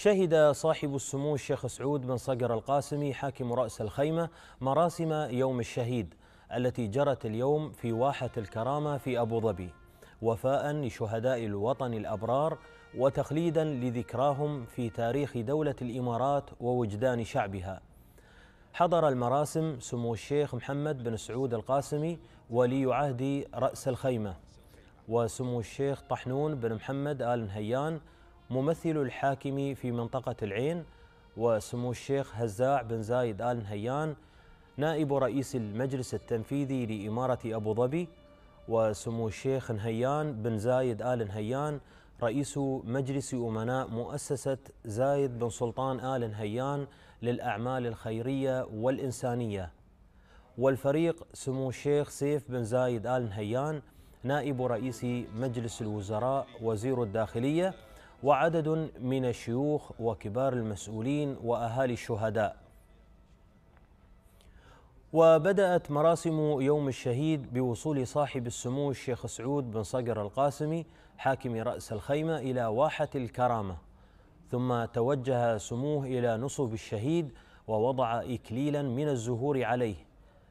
شهد صاحب السمو الشيخ سعود بن صقر القاسمي حاكم رأس الخيمة مراسم يوم الشهيد التي جرت اليوم في واحة الكرامة في أبو ظبي وفاء لشهداء الوطن الأبرار وتخليدا لذكراهم في تاريخ دولة الإمارات ووجدان شعبها حضر المراسم سمو الشيخ محمد بن سعود القاسمي ولي عهد رأس الخيمة وسمو الشيخ طحنون بن محمد آل نهيان ممثل الحاكم في منطقة العين وسمو الشيخ هزاع بن زايد آل نهيان نائب رئيس المجلس التنفيذي لإمارة أبو ظبي وسمو الشيخ نهيان بن زايد آل نهيان رئيس مجلس أمناء مؤسسة زايد بن سلطان آل نهيان للأعمال الخيرية والإنسانية والفريق سمو الشيخ سيف بن زايد آل نهيان نائب رئيس مجلس الوزراء وزير الداخلية وعدد من الشيوخ وكبار المسؤولين واهالي الشهداء وبدات مراسم يوم الشهيد بوصول صاحب السمو الشيخ سعود بن صقر القاسمي حاكم راس الخيمه الى واحه الكرامه ثم توجه سموه الى نصب الشهيد ووضع اكليلا من الزهور عليه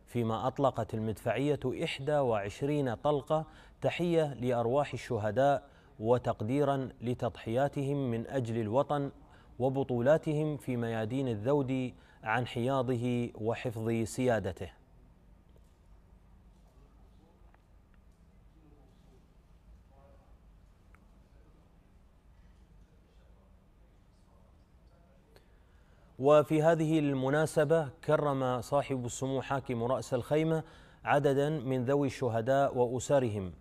فيما أطلقت المدفعية 21 طلقة تحية لأرواح الشهداء وتقديرا لتضحياتهم من اجل الوطن وبطولاتهم في ميادين الذود عن حياضه وحفظ سيادته وفي هذه المناسبة كرم صاحب السمو حاكم رأس الخيمة عددا من ذوي الشهداء وأسرهم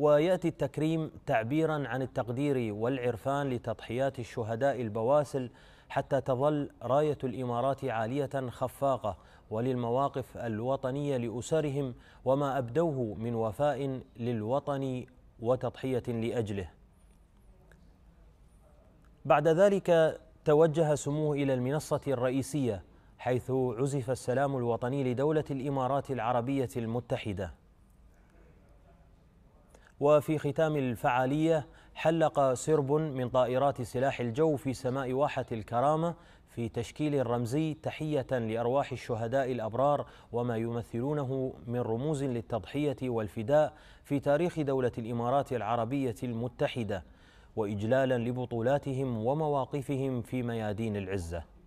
وياتي التكريم تعبيرا عن التقدير والعرفان لتضحيات الشهداء البواسل حتى تظل رايه الامارات عاليه خفاقه وللمواقف الوطنيه لاسرهم وما ابدوه من وفاء للوطن وتضحيه لاجله. بعد ذلك توجه سموه الى المنصه الرئيسيه حيث عزف السلام الوطني لدوله الامارات العربيه المتحده. وفي ختام الفعالية حلق سرب من طائرات سلاح الجو في سماء واحة الكرامة في تشكيل رمزي تحية لأرواح الشهداء الأبرار وما يمثلونه من رموز للتضحية والفداء في تاريخ دولة الإمارات العربية المتحدة وإجلالا لبطولاتهم ومواقفهم في ميادين العزة